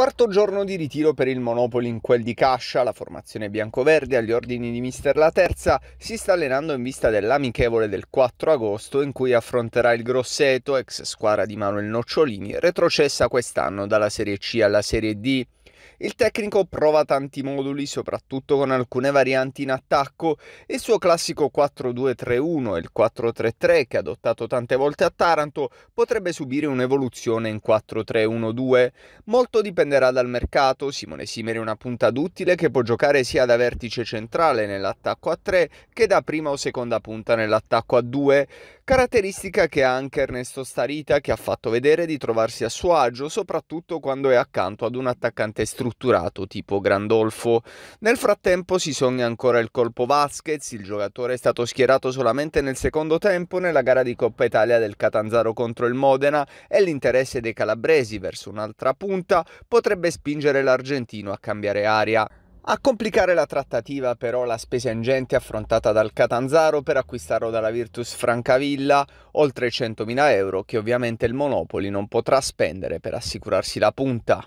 Quarto giorno di ritiro per il Monopoli in quel di Cascia, la formazione biancoverde agli ordini di Mister La Terza si sta allenando in vista dell'amichevole del 4 agosto in cui affronterà il Grosseto, ex squadra di Manuel Nocciolini, retrocessa quest'anno dalla Serie C alla Serie D. Il tecnico prova tanti moduli, soprattutto con alcune varianti in attacco. Il suo classico 4-2-3-1 e il 4-3-3 che ha adottato tante volte a Taranto potrebbe subire un'evoluzione in 4-3-1-2. Molto dipenderà dal mercato. Simone Simeri è una punta d'utile che può giocare sia da vertice centrale nell'attacco a 3 che da prima o seconda punta nell'attacco a 2. Caratteristica che ha anche Ernesto Starita che ha fatto vedere di trovarsi a suo agio soprattutto quando è accanto ad un attaccante strutturato tipo Grandolfo. Nel frattempo si sogna ancora il colpo Vasquez, il giocatore è stato schierato solamente nel secondo tempo nella gara di Coppa Italia del Catanzaro contro il Modena e l'interesse dei calabresi verso un'altra punta potrebbe spingere l'Argentino a cambiare aria. A complicare la trattativa però la spesa ingente affrontata dal Catanzaro per acquistarlo dalla Virtus Francavilla, oltre 100.000 euro che ovviamente il Monopoli non potrà spendere per assicurarsi la punta.